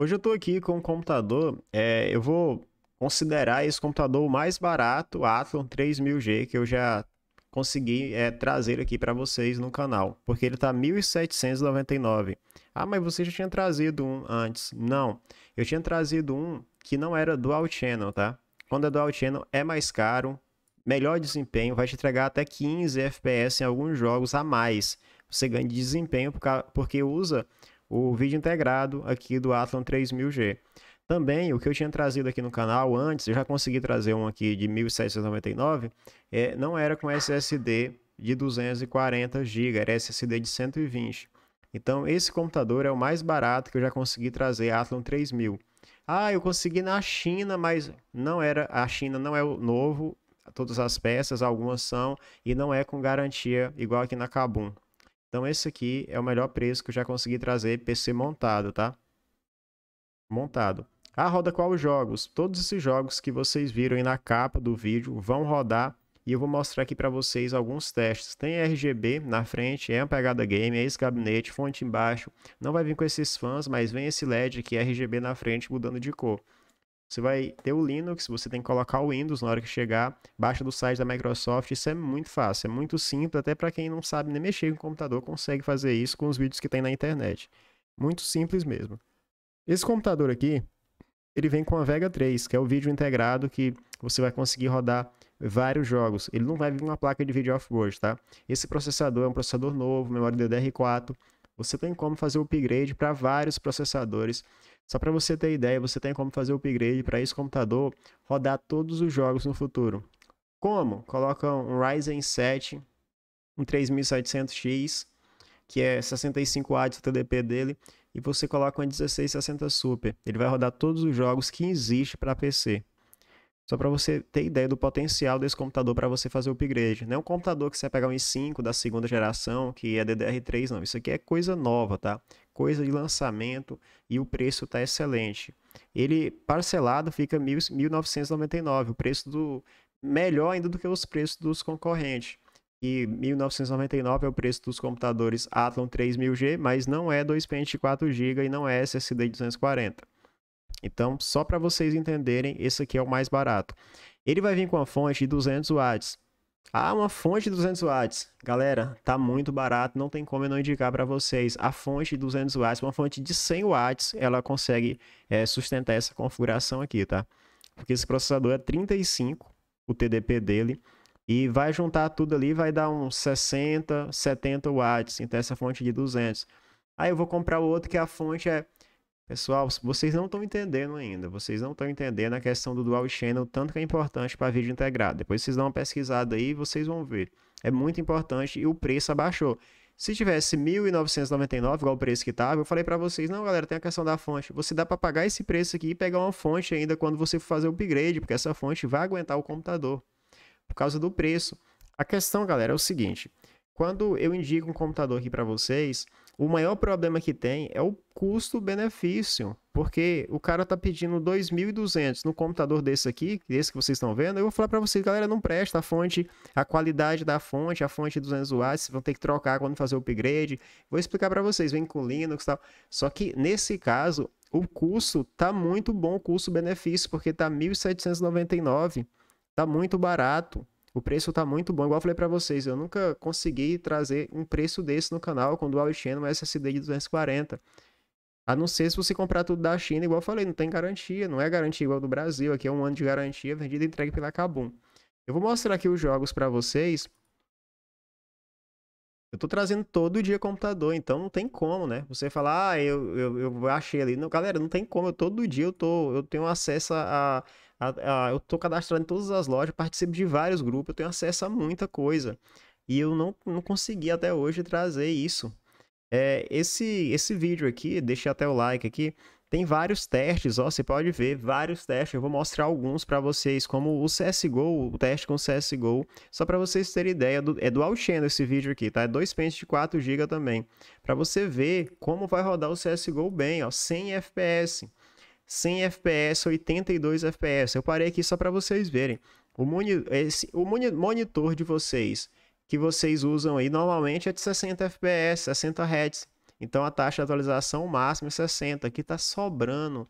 Hoje eu tô aqui com um computador, é, eu vou considerar esse computador o mais barato, Athlon 3000G, que eu já consegui é, trazer aqui para vocês no canal, porque ele tá 1.799. Ah, mas você já tinha trazido um antes. Não, eu tinha trazido um que não era dual channel, tá? Quando é dual channel é mais caro, melhor desempenho, vai te entregar até 15 FPS em alguns jogos a mais. Você ganha de desempenho porque usa o vídeo integrado aqui do Athlon 3000G. Também, o que eu tinha trazido aqui no canal antes, eu já consegui trazer um aqui de 1799, é, não era com SSD de 240 GB, era SSD de 120. Então, esse computador é o mais barato que eu já consegui trazer, Athlon 3000. Ah, eu consegui na China, mas não era, a China não é o novo, todas as peças, algumas são, e não é com garantia igual aqui na Kabum. Então esse aqui é o melhor preço que eu já consegui trazer PC montado, tá? Montado. Ah, roda qual jogos? Todos esses jogos que vocês viram aí na capa do vídeo vão rodar e eu vou mostrar aqui para vocês alguns testes. Tem RGB na frente, é uma pegada game, é esse gabinete, fonte embaixo. Não vai vir com esses fãs, mas vem esse LED aqui, RGB na frente, mudando de cor. Você vai ter o Linux, você tem que colocar o Windows na hora que chegar, baixa do site da Microsoft, isso é muito fácil, é muito simples, até para quem não sabe nem mexer com o computador consegue fazer isso com os vídeos que tem na internet. Muito simples mesmo. Esse computador aqui, ele vem com a Vega 3, que é o vídeo integrado que você vai conseguir rodar vários jogos. Ele não vai vir uma placa de vídeo off-board, tá? Esse processador é um processador novo, memória DDR4. Você tem como fazer o upgrade para vários processadores só para você ter ideia, você tem como fazer o upgrade para esse computador rodar todos os jogos no futuro. Como? Coloca um Ryzen 7, um 3700X, que é 65 W TDP dele, e você coloca um 1660 Super. Ele vai rodar todos os jogos que existe para PC. Só para você ter ideia do potencial desse computador para você fazer o upgrade. Não é um computador que você vai pegar um i5 da segunda geração, que é DDR3, não. Isso aqui é coisa nova, tá? Coisa de lançamento e o preço tá excelente. Ele parcelado fica 1.999, o preço do melhor ainda do que os preços dos concorrentes. E 1999 é o preço dos computadores Athlon 3000G, mas não é 2 pente de 4 GB e não é SSD de 240. Então, só para vocês entenderem, esse aqui é o mais barato. Ele vai vir com a fonte de 200 watts. Ah, uma fonte de 200 watts. Galera, tá muito barato, não tem como eu não indicar para vocês. A fonte de 200 watts, uma fonte de 100 watts, ela consegue é, sustentar essa configuração aqui, tá? Porque esse processador é 35, o TDP dele, e vai juntar tudo ali, vai dar uns 60, 70 watts. Então essa fonte de 200. Aí eu vou comprar o outro que a fonte é Pessoal, vocês não estão entendendo ainda. Vocês não estão entendendo a questão do dual channel, tanto que é importante para vídeo integrado. Depois vocês dão uma pesquisada aí e vocês vão ver. É muito importante e o preço abaixou. Se tivesse 1.999, igual o preço que estava, eu falei para vocês, não, galera, tem a questão da fonte. Você dá para pagar esse preço aqui e pegar uma fonte ainda quando você for fazer o upgrade, porque essa fonte vai aguentar o computador por causa do preço. A questão, galera, é o seguinte, quando eu indico um computador aqui para vocês, o maior problema que tem é o custo-benefício, porque o cara tá pedindo 2.200 no computador desse aqui, desse que vocês estão vendo, eu vou falar para vocês, galera, não presta a fonte, a qualidade da fonte, a fonte 200 watts, vocês vão ter que trocar quando fazer o upgrade, vou explicar para vocês, vem com Linux e tal, só que nesse caso, o custo tá muito bom, o custo-benefício, porque tá 1.799, tá muito barato, o preço tá muito bom, igual eu falei para vocês, eu nunca consegui trazer um preço desse no canal com dual channel SSD de 240. A não ser se você comprar tudo da China, igual eu falei, não tem garantia, não é garantia igual do Brasil, aqui é um ano de garantia, vendida e entregue pela Kabum. Eu vou mostrar aqui os jogos para vocês. Eu tô trazendo todo dia computador, então não tem como, né? Você falar, ah, eu, eu, eu achei ali. Não, galera, não tem como, eu, todo dia eu, tô, eu tenho acesso a, a, a, eu tô cadastrado em todas as lojas, participo de vários grupos, eu tenho acesso a muita coisa. E eu não, não consegui até hoje trazer isso. É, esse, esse vídeo aqui, deixe até o like aqui, tem vários testes, ó, você pode ver vários testes, eu vou mostrar alguns para vocês, como o CSGO, o teste com o CSGO, só para vocês terem ideia, do, é dual channel esse vídeo aqui, tá? É dois pentes de 4 GB também, para você ver como vai rodar o CSGO bem, ó, 100 FPS. 100 FPS, 82 FPS. Eu parei aqui só para vocês verem. O, moni esse, o moni monitor de vocês que vocês usam aí normalmente é de 60 FPS, 60 Hz. Então a taxa de atualização máxima é 60. Aqui está sobrando.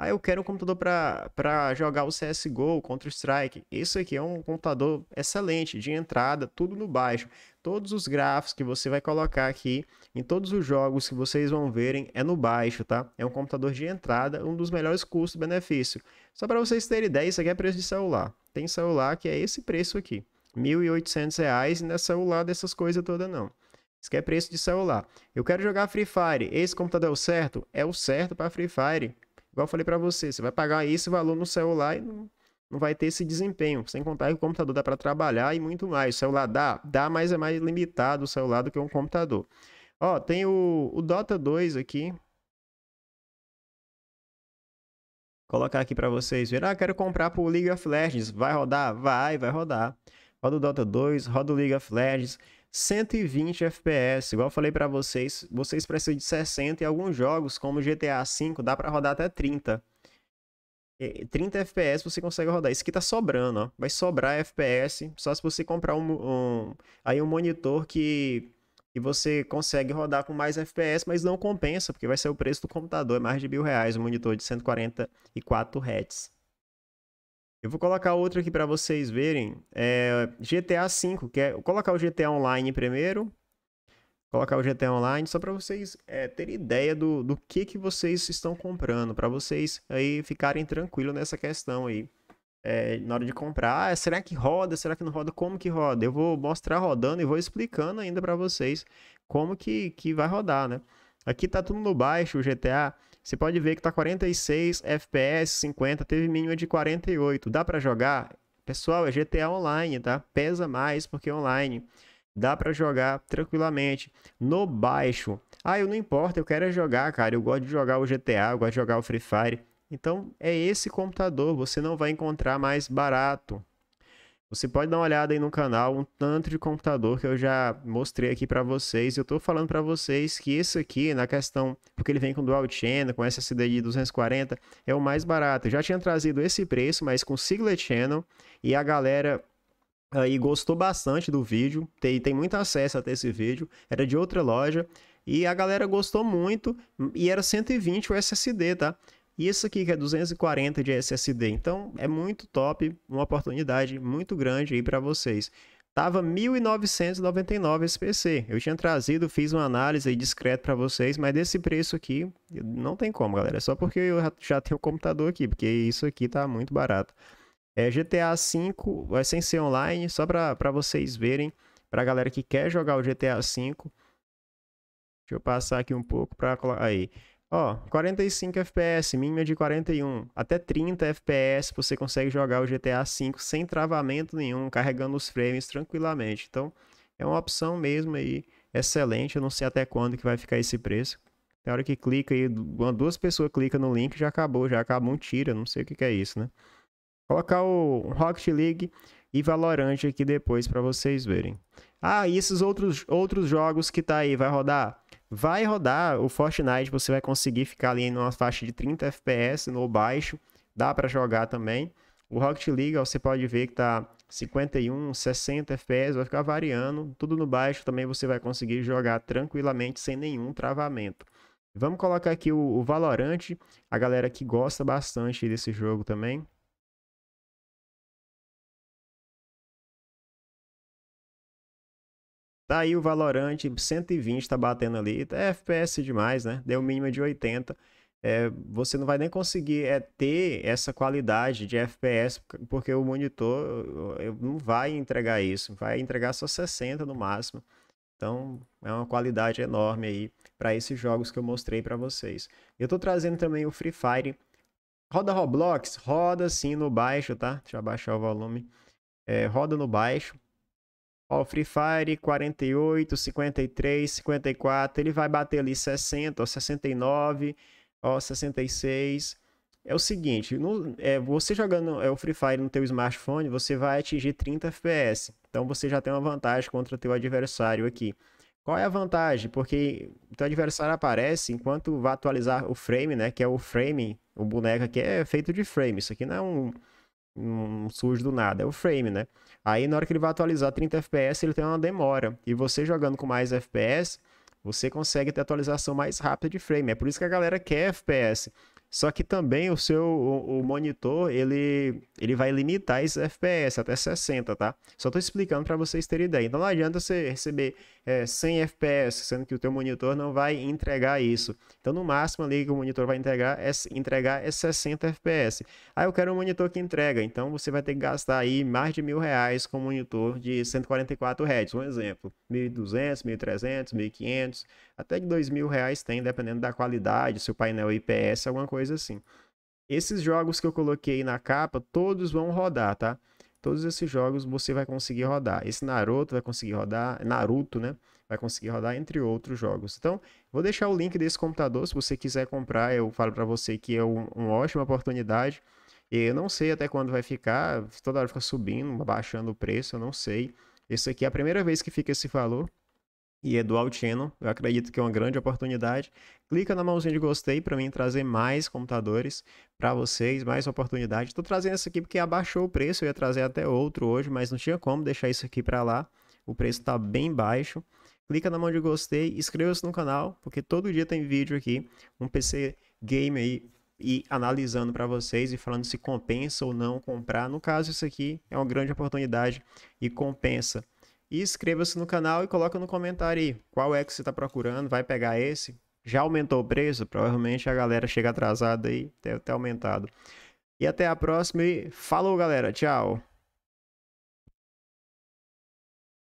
Ah, eu quero um computador para jogar o CSGO, Counter-Strike. Isso aqui é um computador excelente, de entrada, tudo no baixo. Todos os gráficos que você vai colocar aqui, em todos os jogos que vocês vão verem, é no baixo, tá? É um computador de entrada, um dos melhores custo-benefício. Só para vocês terem ideia, isso aqui é preço de celular. Tem celular que é esse preço aqui, R$ 1.800, e não é celular dessas coisas todas não. Isso aqui é preço de celular. Eu quero jogar Free Fire, esse computador é o certo? É o certo para Free Fire. Igual eu falei para você, você vai pagar esse valor no celular e não, não vai ter esse desempenho. Sem contar que o computador dá para trabalhar e muito mais. O celular dá, dá, mas é mais limitado o celular do que um computador. Ó, tem o, o Dota 2 aqui. Colocar aqui para vocês verem. Ah, quero comprar pro League of Legends. Vai rodar? Vai, vai rodar. Roda o Dota 2, roda o League of Legends. 120 FPS. Igual eu falei para vocês, vocês precisam de 60 e alguns jogos, como GTA V, dá para rodar até 30. 30 FPS você consegue rodar. Isso aqui tá sobrando, ó. Vai sobrar FPS, só se você comprar um, um aí um monitor que, que você consegue rodar com mais FPS, mas não compensa, porque vai ser o preço do computador, é mais de mil reais, um monitor de 144 Hz. Eu vou colocar outro aqui para vocês verem. É GTA V, que é... Vou colocar o GTA Online primeiro. Vou colocar o GTA Online só para vocês é, terem ideia do, do que, que vocês estão comprando. para vocês aí ficarem tranquilos nessa questão aí. É, na hora de comprar, ah, será que roda? Será que não roda? Como que roda? Eu vou mostrar rodando e vou explicando ainda para vocês como que, que vai rodar, né? Aqui tá tudo no baixo, o GTA. Você pode ver que tá 46 FPS, 50, teve mínima de 48. Dá para jogar? Pessoal, é GTA Online, tá? Pesa mais porque é online. Dá para jogar tranquilamente. No baixo. Ah, eu não importa, eu quero é jogar, cara. Eu gosto de jogar o GTA, eu gosto de jogar o Free Fire. Então, é esse computador, você não vai encontrar mais barato. Você pode dar uma olhada aí no canal, um tanto de computador que eu já mostrei aqui para vocês. Eu estou falando para vocês que isso aqui, na questão, porque ele vem com dual channel, com SSD de 240, é o mais barato. Eu já tinha trazido esse preço, mas com Siglet channel e a galera aí gostou bastante do vídeo, tem, tem muito acesso até esse vídeo, era de outra loja. E a galera gostou muito e era 120 o SSD, tá? E isso aqui que é 240 de SSD. Então é muito top, uma oportunidade muito grande aí para vocês. Tava 1.999 esse PC. Eu tinha trazido, fiz uma análise aí discreta para vocês, mas desse preço aqui não tem como, galera. É só porque eu já tenho o computador aqui, porque isso aqui tá muito barato. É GTA V, vai sem ser online, só para vocês verem, para a galera que quer jogar o GTA V. Deixa eu passar aqui um pouco para aí. Ó, 45 FPS, mínima de 41, até 30 FPS você consegue jogar o GTA V sem travamento nenhum, carregando os frames tranquilamente. Então, é uma opção mesmo aí, excelente. Eu não sei até quando que vai ficar esse preço. Tem hora que clica aí, uma, duas pessoas clicam no link, já acabou, já acabou um tira, não sei o que, que é isso, né? Colocar o Rocket League e Valorant aqui depois para vocês verem. Ah, e esses outros, outros jogos que tá aí, vai rodar? vai rodar o Fortnite, você vai conseguir ficar ali em uma faixa de 30 FPS no baixo, dá para jogar também. O Rocket League, você pode ver que tá 51, 60 FPS, vai ficar variando, tudo no baixo também você vai conseguir jogar tranquilamente sem nenhum travamento. Vamos colocar aqui o, o Valorant, a galera que gosta bastante desse jogo também. Tá aí o Valorant, 120 tá batendo ali. É FPS demais, né? Deu mínimo de 80. É, você não vai nem conseguir é, ter essa qualidade de FPS, porque o monitor eh, não vai entregar isso. Vai entregar só 60 no máximo. Então, é uma qualidade enorme aí para esses jogos que eu mostrei para vocês. Eu tô trazendo também o Free Fire. Roda Roblox? Roda sim no baixo, tá? Deixa eu abaixar o volume. É, roda no baixo Ó, Free Fire 48, 53, 54, ele vai bater ali 60, ó, 69, ó, 66. É o seguinte, no, é, você jogando é, o Free Fire no teu smartphone, você vai atingir 30 FPS. Então você já tem uma vantagem contra o teu adversário aqui. Qual é a vantagem? Porque o teu adversário aparece enquanto vai atualizar o frame, né? Que é o frame, o boneco aqui é feito de frame. Isso aqui não é um não surge do nada, é o frame, né? Aí na hora que ele vai atualizar 30 FPS, ele tem uma demora. E você jogando com mais FPS, você consegue ter atualização mais rápida de frame. É por isso que a galera quer FPS. Só que também o seu o, o, monitor, ele, ele vai limitar esse FPS até 60, tá? Só tô explicando para vocês terem ideia. Então não adianta você receber é, 100 FPS, sendo que o teu monitor não vai entregar isso. Então no máximo ali que o monitor vai entregar é, entregar é 60 FPS. Aí ah, eu quero um monitor que entrega, então você vai ter que gastar aí mais de mil reais com um monitor de 144 Hz, um exemplo. 1.200, 1.300, 1.500, até de dois mil reais tem, dependendo da qualidade, se o painel é IPS, alguma coisa assim. Esses jogos que eu coloquei na capa, todos vão rodar, tá? Todos esses jogos você vai conseguir rodar. Esse Naruto vai conseguir rodar, Naruto, né? Vai conseguir rodar entre outros jogos. Então, vou deixar o link desse computador se você quiser comprar. Eu falo para você que é um, uma ótima oportunidade. Eu não sei até quando vai ficar. Toda hora fica subindo, baixando o preço, eu não sei. Esse aqui é a primeira vez que fica esse valor e é dual channel. Eu acredito que é uma grande oportunidade. Clica na mãozinha de gostei para mim trazer mais computadores para vocês, mais oportunidade. Estou trazendo isso aqui porque abaixou o preço, eu ia trazer até outro hoje, mas não tinha como deixar isso aqui para lá. O preço está bem baixo. Clica na mão de gostei, inscreva-se no canal, porque todo dia tem vídeo aqui, um PC game aí e analisando para vocês e falando se compensa ou não comprar. No caso, isso aqui é uma grande oportunidade e compensa. E inscreva-se no canal e coloca no comentário aí qual é que você está procurando, vai pegar esse. Já aumentou o preço? Provavelmente a galera chega atrasada aí, deve ter aumentado. E até a próxima e falou galera, tchau!